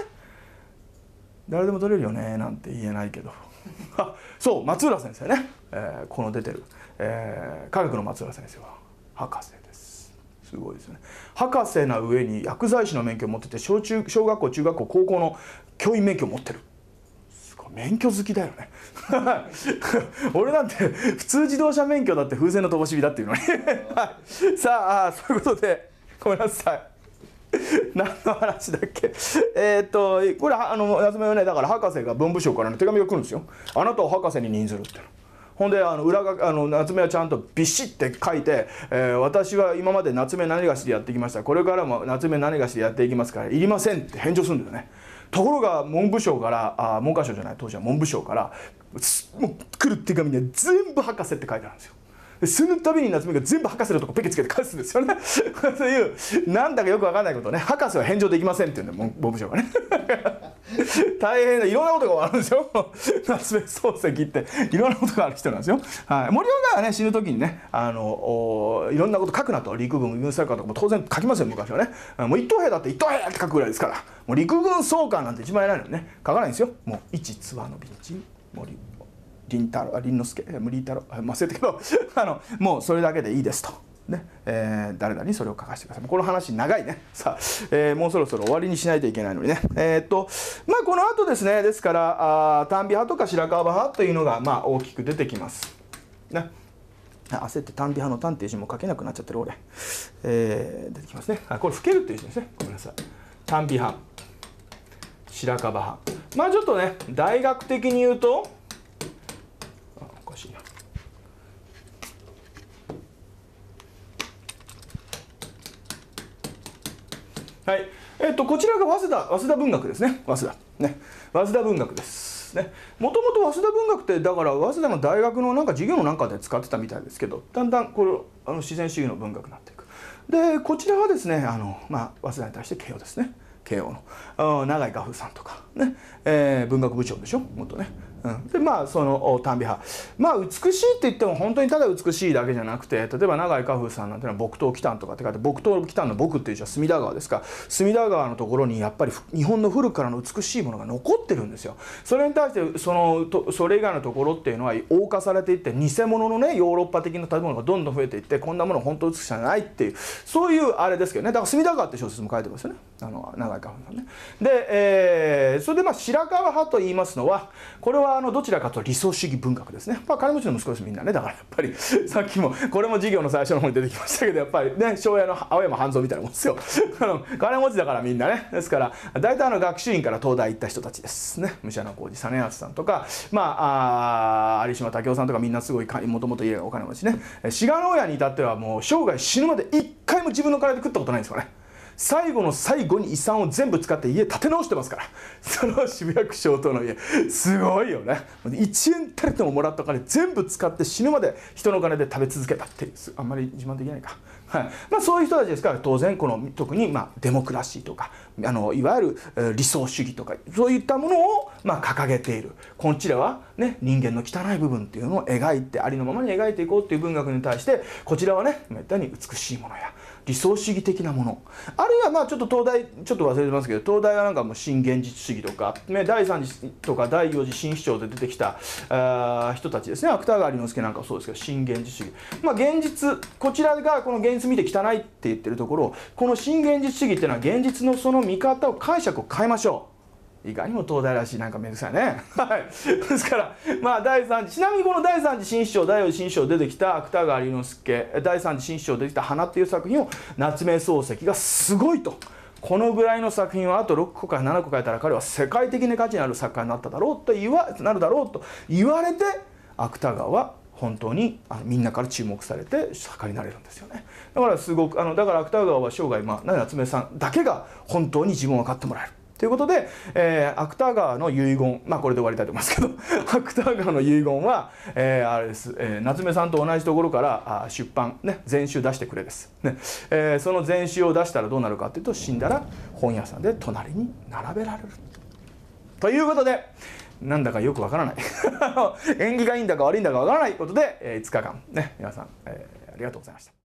誰でも取れるよねなんて言えないけど そう松浦先生ね、えー、この出てる、えー、科学の松浦先生は博士ですすごいですね博士な上に薬剤師の免許を持ってて小中小学校中学校高校の教員免許を持ってる免許好きだよね 俺なんて普通自動車免許だって風船の灯火だっていうのに はい、さあそういうことでごめんなさい 何の話だっけえっとこれあの夏目はねだから博士が文部省からの手紙が来るんですよあなたを博士に任ずるってほんであの裏があの夏目はちゃんとビシッて書いて、えー、私は今まで夏目何がしでやってきましたこれからも夏目何がしでやっていきますからいりません」って返上するんだよね。ところが文部省からあ文科省じゃない当時は文部省からもう来る手紙には全部博士って書いてあるんですよすぬたびに夏目が全部博士のとこペケつけて返すんですよねというなんだかよくわかんないことね博士は返上できませんっていうんね文部省がね大変ないろんなことがあるんですよ夏目漱石っていろんなことがある人なんですよ、はい、森岡がね死ぬ時にねあのいろんなこと書くなと陸軍軍総官とかも当然書きますよ昔はねもう一等兵だって一等兵って書くぐらいですからもう陸軍総監なんて一番偉いのにね書かないんですよもう一つわの美人森凛太郎凛之助凛太郎忘れたけどあのもうそれだけでいいですと。ねえー、誰々にそれを書かせてください。この話長いね。さあ、えー、もうそろそろ終わりにしないといけないのにね。えー、っと、まあこの後ですね、ですから、あ丹美派とか白川派というのが、まあ大きく出てきます。ね。焦って丹美派の丹っていう字も書けなくなっちゃってる俺。えー、出てきますね。あ、これ、老けるっていう字ですね。ごめんなさい。丹美派、白樺派。まあちょっとね、大学的に言うと、はい。えっと、こちらが早稲田、早稲田文学ですね。早稲田。ね。早稲田文学です。ね。もともと早稲田文学って、だから早稲田の大学のなんか授業のなんかで使ってたみたいですけど、だんだんこれ、あの自然主義の文学になっていく。で、こちらはですね、あの、まあ、早稲田に対して慶応ですね。慶応の。永井画風さんとか、ね。えー、文学部長でしょ、もっとね。でまあその短美派まあ美しいって言っても本当にただ美しいだけじゃなくて例えば永井花風さんなんていうのは「木刀北んとかって書いて「木刀北んの僕」っていう字は隅田川ですか隅田川のところにやっぱり日本の古くからの美しいものが残ってるんですよ。それに対してそのとそれ以外のところっていうのは謳歌されていって偽物のねヨーロッパ的な建物がどんどん増えていってこんなもの本当美しさないっていうそういうあれですけどねだから隅田川って小説も書いてますよねあの永井花風さんね。で、えー、それでまあ白川派と言いますのはこれはあのどちらかと理想主義文学ですね、まあ、金持ちの息子ですみんなねだからやっぱり さっきもこれも授業の最初の方に出てきましたけどやっぱりね庄屋の青山半蔵みたいなもんですよ あの金持ちだからみんなねですから大体あの学習院から東大行った人たちですね武者の工事実篤さんとかまああ有島武雄さんとかみんなすごいもともと家がお金持ちね志賀直哉に至ってはもう生涯死ぬまで一回も自分の金で食ったことないんですかね。最後の最後に遺産を全部使って家建て直してますから その渋谷区消灯の家すごいよね1円たりとももらったお金全部使って死ぬまで人の金で食べ続けたっていうあんまり自慢できないか、はいまあ、そういう人たちですから当然この特にまあデモクラシーとかあのいわゆる理想主義とかそういったものをまあ掲げているこんちらは、ね、人間の汚い部分っていうのを描いてありのままに描いていこうっていう文学に対してこちらはねめったに美しいものや理想主義的なものあるいはまあちょっと東大ちょっと忘れてますけど東大はなんかもう新現実主義とか、ね、第3次とか第4次新市長で出てきたあ人たちですね芥川龍之介なんかそうですけど新現実主義、まあ、現実こちらがこの現実見て汚いって言ってるところこの新現実主義っていうのは現実のその見方を解釈を変えましょう。いかにも東大らしいなんかめんどくさいね。はい。ですから、まあ、第三次、ちなみにこの第三次新章、第四次新章出てきた芥川龍之介、第三次新章出てきた花っていう作品を夏目漱石がすごいと。このぐらいの作品をあと6個から7個書いたら彼は世界的に価値のある作家になっただろうと言わなるだろうと言われて芥川は本当にあのみんなから注目されて作家になれるんですよねだからすごくあのだから芥川は生涯、まあ、夏目さんだけが本当に自分を分かってもらえるということで、えー、芥川の遺言、まあこれで終わりたいと思いますけど、芥 川の遺言は、えー、あれです、えー、夏目さんと同じところからあ出版、ね、全集出してくれです。ねえー、その全集を出したらどうなるかというと、死んだら本屋さんで隣に並べられる。ということで、なんだかよくわからない 縁起がいいんだか悪いんだかわからないことで、えー、5日間、ね、皆さん、えー、ありがとうございました。